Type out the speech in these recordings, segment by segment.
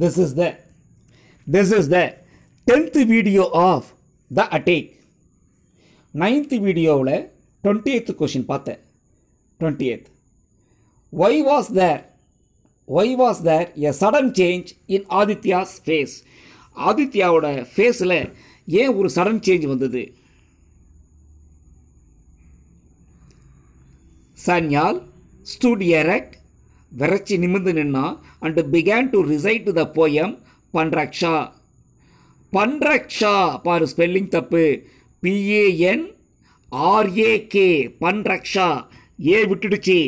this is the this is the 10th video of the attic ninth வீடியோவில் twenty eighth question பார்த்தேன் twenty eighth why was there why was there a sudden change in Aditya's face ஆதித்யாவோட ஃபேஸில் ஏன் ஒரு sudden change வந்தது சன்யால் stood erect விரச்சி நிமிந்து நின்னா and began to recite the poem Panraksha Panraksha பாரு ஸ்பெல்லிங் தப்பு பிஏஎன் ஆர்ஏகே பன்ரக்ஷா ஏ விட்டுடுச்சு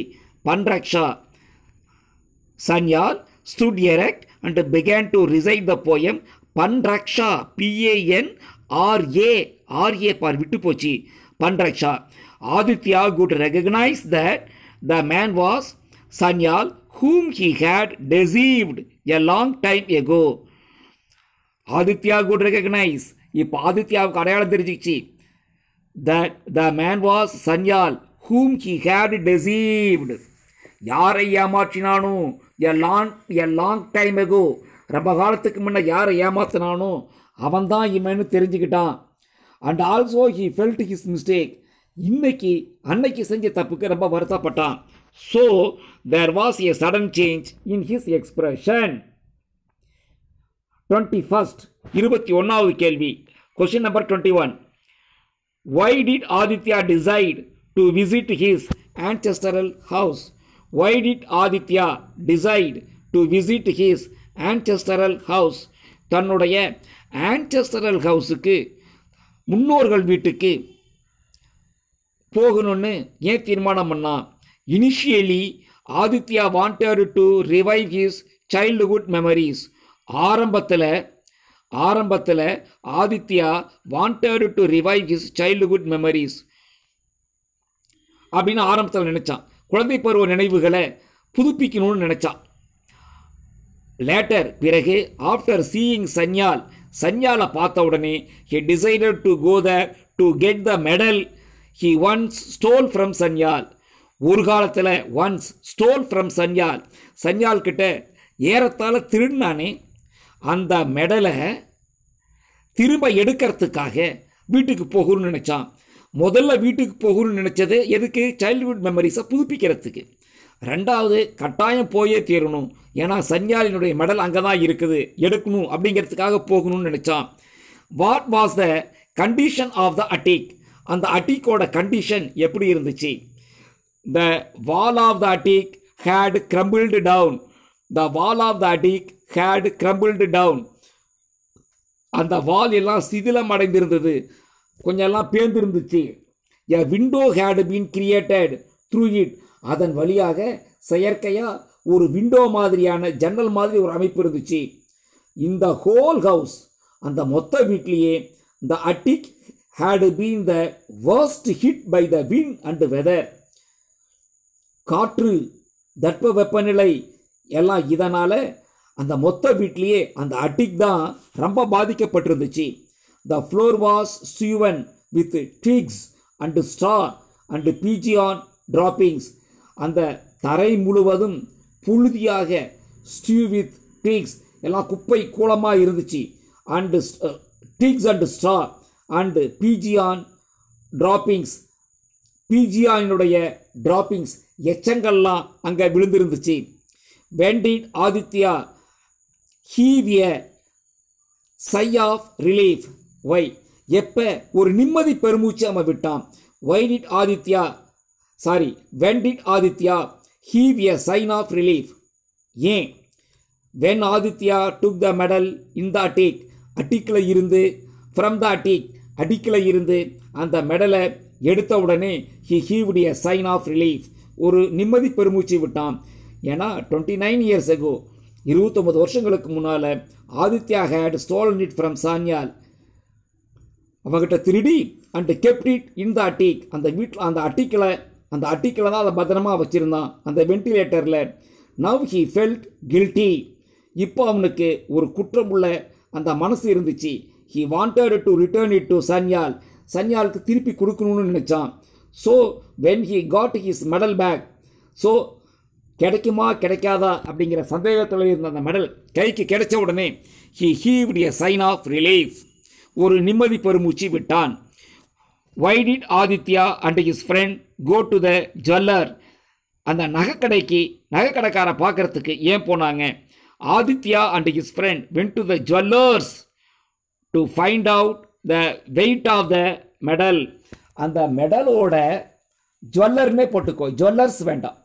Panraksha Sanyal stood erect and began to recite the poem Panraksha P A N R A R A பார் விட்டு போச்சு Panraksha Aditya could recognise that the man was Sanyal whom he had deceived a long time ago Aditya could recognise இப்போ ஆதித்யாவுக்கு அடையாளம் தெரிஞ்சிச்சு the man was Sanyal whom he had deceived யாரை ஏமாற்றினானோ a long a long time ago ரொம்ப காலத்துக்கு முன்னே யாரை ஏமாத்தினானோ அவன் தான் இவன்னு தெரிஞ்சுக்கிட்டான் and also he felt his mistake இன்னைக்கு அன்னைக்கு செஞ்ச தப்புக்கு ரொம்ப வருத்தப்பட்டான் so So was was sudden change in his his twenty first இருபத்தி ஒன்றாவது கேள்வி question number twenty one why did Aditya decide to visit his ancestral house why did Aditya decide to visit his ancestral house தன்னுடைய ancestral ஹவுஸுக்கு முன்னோர்கள் வீட்டுக்கு போகணும்னு ஏன் தீர்மானம் பண்ணான் initially Aditya wanted to revive his childhood memories ஆரம்பத்தில் ஆரம்பத்தில் Aditya wanted to revive his childhood memories அப்படின்னு ஆரம்பத்தில் நினச்சான் குழந்தை பருவ நினைவுகளை புதுப்பிக்கணும்னு நினச்சான் லேட்டர் பிறகு ஆஃப்டர் சீயிங் சன்யால் சன்யாலை பார்த்த உடனே he decided to go the to get the medal he once stole from Sanyal ஒரு காலத்தில் once stole from Sanyal Sanyal கிட்ட ஏறத்தாழ திருநானே அந்த மெடலை திரும்ப எடுக்கிறதுக்காக வீட்டுக்கு போகணும்னு நினச்சான் முதல்ல வீட்டுக்கு போகணும்னு நினச்சது எதுக்கு சைல்டுஹுட் மெமரிஸை புதுப்பிக்கிறதுக்கு ரெண்டாவது கட்டாயம் போயே தீரணும் ஏன்னா சன்யாலினுடைய மெடல் அங்கே தான் இருக்குது எடுக்கணும் அப்படிங்கிறதுக்காக போகணும்னு நினச்சான் what was the condition of the attic அந்த அட்டிக்கோட கண்டிஷன் எப்படி இருந்துச்சு the wall of the attic had crumbled down the wall of the attic had crumbled down அந்த வால் எல்லாம் சிதிலம் அடைந்திருந்தது கொஞ்சம் எல்லாம் பேர்ந்திருந்துச்சு a window had been created through it அதன் வழியாக செயற்கையாக ஒரு விண்டோ மாதிரியான ஜன்னல் மாதிரி ஒரு அமைப்பு இருந்துச்சு இந்த ஹோல் ஹவுஸ் அந்த மொத்த வீட்லேயே the attic had been the worst hit by the wind and weather காற்று தட்ப வெப்பநிலை எல்லாம் இதனால் அந்த மொத்த வீட்லேயே அந்த அட்டிக் தான் ரொம்ப பாதிக்கப்பட்டிருந்துச்சு the floor was strewn with twigs and straw and pigeon droppings அந்த தரை முழுவதும் புழுதியாக ஸ்டீவ் வித் ட்ரீக்ஸ் எல்லாம் குப்பை கூலமாக இருந்துச்சு and twigs and straw and pigeon droppings பிஜிஆனுடைய டிராப்பிங்ஸ் எச்சங்கள்லாம் அங்கே விழுந்திருந்துச்சு why did Aditya heave sigh of relief why எப்போ ஒரு நிம்மதி பெருமூச்சு அவன் விட்டான் why did Aditya sorry why did Aditya heave a sign of relief ஏன் when Aditya took the medal in the attic அட்டிக்கில் இருந்து ஃப்ரம் த அட்டிக் அடிக்கில் இருந்து அந்த மெடலை எடுத்தவுடனே he heaved a sign of relief ஒரு நிம்மதி பெருமூச்சு விட்டான் ஏன்னா டுவெண்ட்டி நைன் இயர்ஸ் எகோ இருபத்தொம்பது வருஷங்களுக்கு முன்னால் Aditya had stolen it from Sanyal அவங்ககிட்ட திருடி and kept it in the attic அந்த வீட்டில் அந்த அட்டிக்கில் அந்த அட்டிக்கில் தான் அதை பத்திரமாக வச்சுருந்தான் அந்த வென்டிலேட்டரில் நவ் ஹி ஃபெல்ட் கில்ட்டி இப்போ அவனுக்கு ஒரு குற்றம் உள்ள அந்த மனசு இருந்துச்சு he wanted to return it to Sanyal சன்யாலுக்கு திருப்பி கொடுக்கணும்னு நினச்சான் so when he got his medal back so கிடைக்குமா கிடைக்காதா அப்படிங்கிற சந்தேகத்தில் இருந்த அந்த மெடல் கைக்கு கிடைச்ச உடனே he heaved a sign of relief ஒரு நிம்மதி பெருமூச்சு விட்டான் why did Aditya and his friend go to the jeweller அந்த நகைக்கடைக்கு நகைக்கடைக்கார பார்க்குறதுக்கு ஏன் போனாங்க Aditya and his friend went to the jewellers to find out the weight of the medal அந்த மெடலோட ஜுவல்லர்னே போட்டுக்கோ ஜுவல்லர்ஸ் வேண்டாம்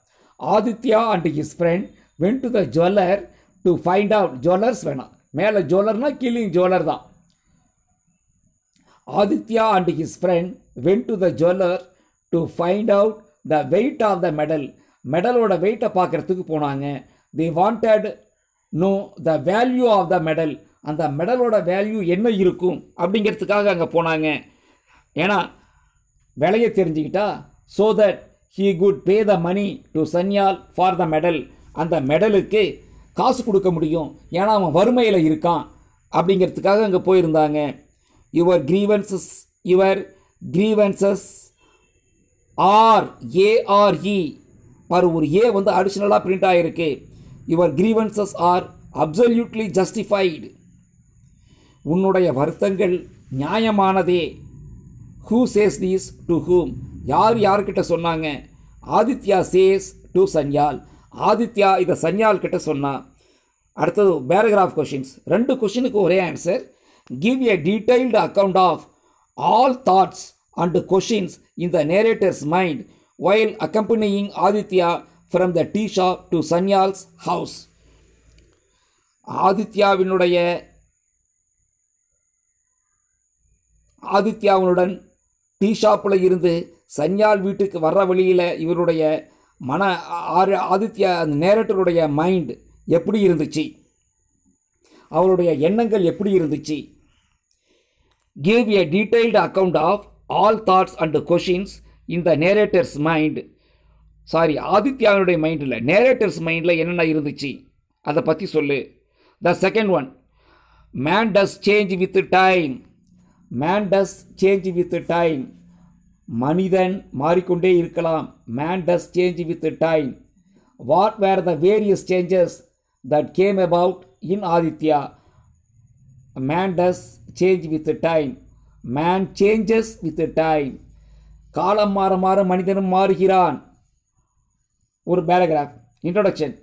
Aditya and his friend went to the jeweller to find out jewellers வேணாம் மேலே ஜுவல்லர்னால் கீழிங் ஜுவல்லர் தான் Aditya and his friend went to the jeweller to find out the weight of the medal மெடலோட வெயிட்டை பார்க்குறதுக்கு போனாங்க they wanted know the value of the medal அந்த மெடலோட வேல்யூ என்ன இருக்கும் அப்படிங்கிறதுக்காக அங்கே போனாங்க ஏன்னா விலையை தெரிஞ்சுக்கிட்டா so that he could pay the money to Sanyal for the medal அந்த மெடலுக்கு காசு கொடுக்க முடியும் ஏன்னா அவன் வறுமையில் இருக்கான் அப்படிங்கிறதுக்காக அங்கே போயிருந்தாங்க your grievances your grievances are A R E பாரு ஒரு ஏ வந்து அடிஷ்னலாக பிரிண்ட் ஆகிருக்கு your grievances are absolutely justified உன்னுடைய வருத்தங்கள் நியாயமானதே who says these to whom யார் யார்கிட்ட சொன்னாங்க ஆதித்யா சேஸ் டு சன்யால் ஆதித்யா இதை சன்யால் கிட்ட சொன்னான் அடுத்தது பேரகிராஃப் கொஷின்ஸ் ரெண்டு கொஷினுக்கு ஒரே answer give a detailed account of all thoughts and questions இந்த the narrator's mind while accompanying Aditya from the tea shop to Sanyal's house ஆதித்யாவினுடைய ஆதித்யாவுடன் டீ ஷாப்பில் இருந்து சன்யால் வீட்டுக்கு வர்ற வழியில் இவருடைய மன ஆறு ஆதித்யா அந்த நேரட்டருடைய மைண்ட் எப்படி இருந்துச்சு அவருடைய எண்ணங்கள் எப்படி இருந்துச்சு give a detailed account of all thoughts and questions in the narrator's mind sorry ஆதித்யாவினுடைய மைண்டில் நேரேட்டர்ஸ் மைண்டில் என்னென்ன இருந்துச்சு அதை பற்றி சொல்லு the second one man does change with time man does change with time மனிதன் மாறிக்கொண்டே இருக்கலாம் man does change with time what were the various changes that came about in Aditya man does change with time man changes with time காலம் மாற மாற மனிதனும் மாறுகிறான் ஒரு paragraph introduction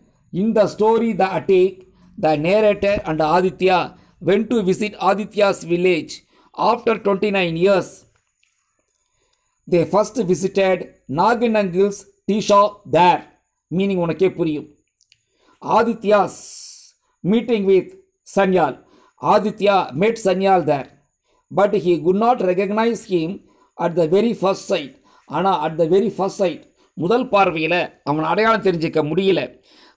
in the story the attic the narrator and Aditya went to visit Aditya's village After 29 years, they first visited Naginangil's tea shop there meaning உனக்கே புரியும் Aditya's meeting with Sanyal Aditya met Sanyal there but he could not recognise him at the very first sight ஆனால் at the very first sight முதல் பார்வையில் அவனை அடையாளம் தெரிஞ்சிக்க முடியல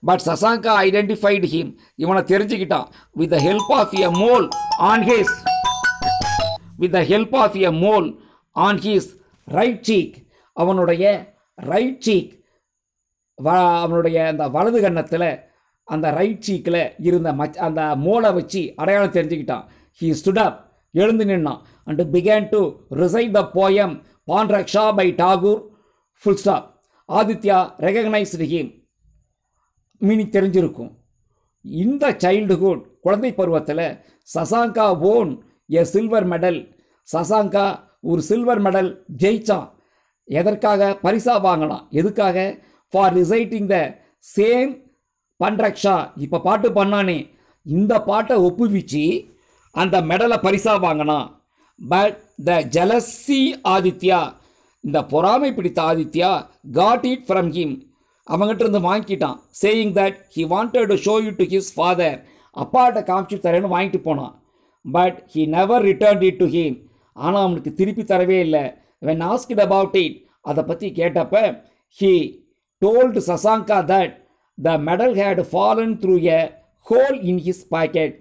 but சசாங்கா identified him இவனை தெரிஞ்சுக்கிட்டான் with the help of a mole on his with the help of a mole on his right cheek அவனுடைய ரைட் சீக் வ அவனுடைய அந்த வலது கன்னத்தில் அந்த ரைட் சீக்கில் இருந்த மச் அந்த மோலை வச்சு அடையாளம் தெரிஞ்சுக்கிட்டான் ஹீ ஸ்டுடப் எழுந்து நின்னான் and began to recite the poem Panraksha by Tagore full stop Aditya recognised him meaning தெரிஞ்சிருக்கும் இந்த சைல்டுஹுட் குழந்தை பருவத்தில் Shashanka won a silver medal Shashanka ஒரு சில்வர் மெடல் ஜெயிச்சான் எதற்காக பரிசா வாங்கலாம் எதுக்காக for reciting the same Panraksha இப்போ பாட்டு பண்ணானே இந்த பாட்டை ஒப்புவிச்சு அந்த மெடலை பரிசா வாங்கினான் பட் த ஜலசி ஆதித்யா இந்த பொறாமை பிடித்த Aditya got it from him அவங்ககிட்ட இருந்து வாங்கிக்கிட்டான் saying that he wanted to show you to his father அப்பாட்ட காமிச்சு தரேன்னு வாங்கிட்டு போனான் but he never return it to him ஆனால் அவனுக்கு திருப்பி தரவே இல்லை வென் ஆஸ்கிட் அபவுட் இட் அதை பற்றி கேட்டப்ப he told Shashanka that the medal had fallen through a hole in his pocket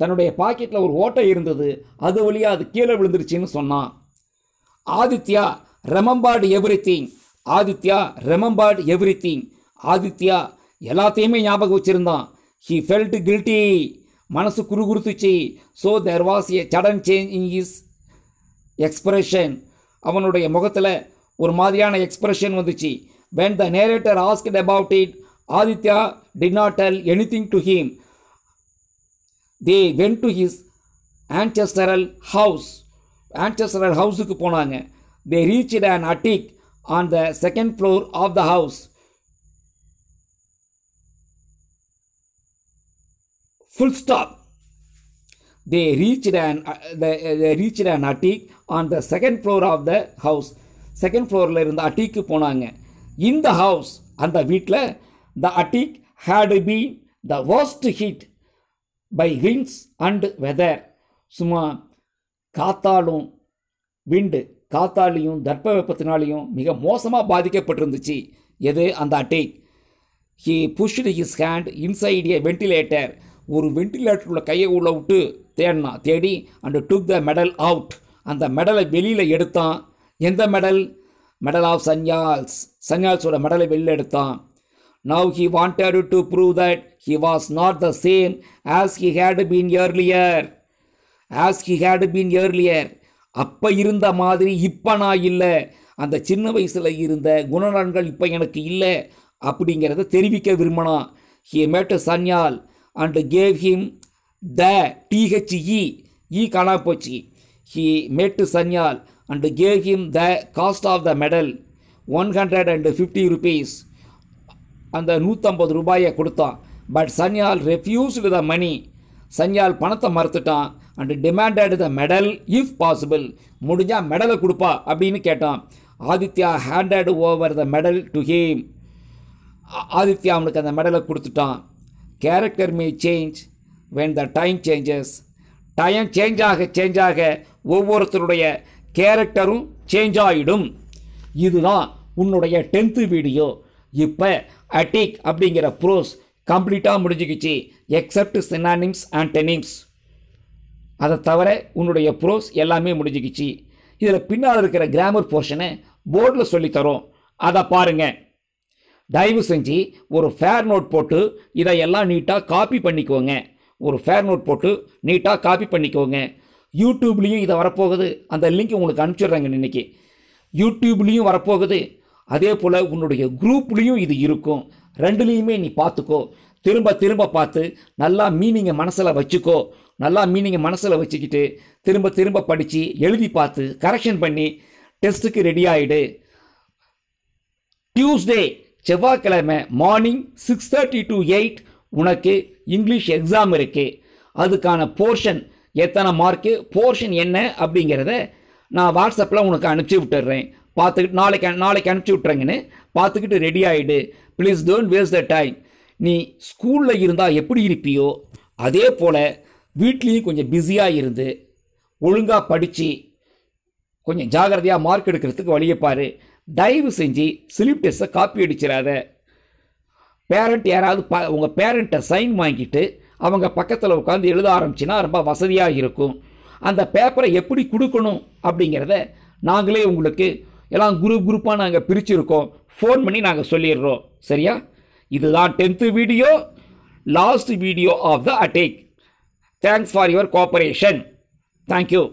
தன்னுடைய பாக்கெட்டில் ஒரு ஓட்டை இருந்தது அது வழியாக அது கீழே விழுந்துருச்சுன்னு சொன்னான் Aditya remembered everything Aditya remembered everything Aditya எல்லாத்தையுமே ஞாபகம் வச்சுருந்தான் ஹி ஃபெல்ட் கில்ட்டி மனசு குறுகுறுத்துச்சு so there was a sudden change in his expression அவனுடைய முகத்தில் ஒரு மாதிரியான எக்ஸ்பிரஷன் வந்துச்சு when the narrator asked about it Aditya did not tell anything to him they went to his ancestral house ancestral ஹவுஸுக்கு போனாங்க they reach it and attic on the second floor of the house full stop They reached and reached and attic on the second floor of the house second ஃப்ளோரில் இருந்த அட்டிக்கு போனாங்க இந்த house அந்த வீட்டில் the attic had been the worst hit by winds and weather சும்மா காத்தாலும் விண்டு காத்தாலையும் தர்ப்ப வெப்பத்தினாலையும் மிக மோசமாக பாதிக்கப்பட்டிருந்துச்சு எது அந்த attic he pushed his hand inside a ventilator ஒரு உள்ள கையை உள்ள விட்டு தேடினா தேடி and took the medal out அந்த மெடலை வெளியில் எடுத்தான் எந்த மெடல் மெடல் ஆஃப் சன்யால்ஸ் சன்யால்ஸோட மெடலை வெளியில் எடுத்தான் now he wanted to prove that he was not the same as he had been earlier as he had been earlier அப்போ இருந்த மாதிரி இப்போ நான் இல்லை அந்த சின்ன வயசில் இருந்த குணநலன்கள் இப்போ எனக்கு இல்லை அப்படிங்கிறத தெரிவிக்க விரும்பினான் he made Sanyal and gave him the டிஹெச்இ இ காணா போச்சு he made Sanyal and gave him the cost of the medal one hundred and fifty rupees அந்த நூற்றம்பது ரூபாயை கொடுத்தான் but சன்யால் refused the money Sanyal பணத்தை மறுத்துட்டான் and demanded the medal if possible முடிஞ்சால் மெடலை கொடுப்பா அப்படின்னு கேட்டான் Aditya handed over the medal to him Aditya அவனுக்கு அந்த மெடலை கொடுத்துட்டான் character may change when the time changes time change ஆக சேஞ்ச் ஆக ஒவ்வொருத்தருடைய கேரக்டரும் சேஞ்ச் ஆகிடும் இதுதான் உன்னுடைய டென்த்து வீடியோ இப்போ அட்டிக் அப்படிங்கிற ப்ரோஸ் கம்ப்ளீட்டாக முடிஞ்சுக்கிச்சு எக்ஸப்ட் சினானிம்ஸ் அண்ட் டெனிம்ஸ் அதை தவிர உன்னுடைய ப்ரோஸ் எல்லாமே முடிஞ்சுக்கிச்சு இதில் பின்னால் இருக்கிற கிராமர் போர்ஷனை போர்டில் சொல்லித்தரோம் அதை பாருங்கள் தயவு செஞ்சு ஒரு ஃபேர் நோட் போட்டு இதையெல்லாம் நீட்டாக காப்பி பண்ணிக்கோங்க ஒரு ஃபேர் நோட் போட்டு நீட்டாக காப்பி பண்ணிக்கோங்க யூடியூப்லேயும் இதை வரப்போகுது அந்த லிங்க் உங்களுக்கு அனுப்பிச்சிடுறாங்க இன்றைக்கி யூடியூப்லேயும் வரப்போகுது அதே போல் உன்னுடைய குரூப்லேயும் இது இருக்கும் ரெண்டுலேயுமே நீ பார்த்துக்கோ திரும்ப திரும்ப பார்த்து நல்லா மீனிங்கை மனசில் வச்சுக்கோ நல்லா மீனிங்கை மனசில் வச்சுக்கிட்டு திரும்ப திரும்ப படித்து எழுதி பார்த்து கரெக்ஷன் பண்ணி டெஸ்ட்டுக்கு ரெடி ஆகிடு டியூஸ்டே செவ்வாய்க்கிழமை morning six thirty to eight உனக்கு இங்கிலீஷ் எக்ஸாம் இருக்குது அதுக்கான போர்ஷன் எத்தனை மார்க்கு போர்ஷன் என்ன அப்படிங்கிறத நான் வாட்ஸ்அப்பில் உனக்கு அனுப்பிச்சி விட்டுடுறேன் பார்த்துக்கிட்டு நாளைக்கு நாளைக்கு அனுப்பிச்சி விட்றேங்கன்னு பார்த்துக்கிட்டு ரெடி ஆகிடு please don't waste the time நீ ஸ்கூலில் இருந்தால் எப்படி இருப்பியோ அதே போல் வீட்லேயும் கொஞ்சம் பிஸியாக இருந்து ஒழுங்காக படித்து கொஞ்சம் ஜாகிரதையாக மார்க் எடுக்கிறதுக்கு வழியப்பார் தயவு செஞ்சு ஸ்லிப் டெஸ்ட்டை காப்பி அடிச்சிடாத பேரண்ட் யாராவது ப உங்கள் பேரண்ட்டை சைன் வாங்கிட்டு அவங்க பக்கத்தில் உட்காந்து எழுத ஆரம்பிச்சின்னா ரொம்ப வசதியாக இருக்கும் அந்த பேப்பரை எப்படி கொடுக்கணும் அப்படிங்கிறத நாங்களே உங்களுக்கு எல்லாம் குரூப் குரூப்பாக நாங்கள் பிரிச்சுருக்கோம் ஃபோன் பண்ணி நாங்கள் சொல்லிடுறோம் சரியா இதுதான் tenth video last video of the attic thanks for your cooperation thank you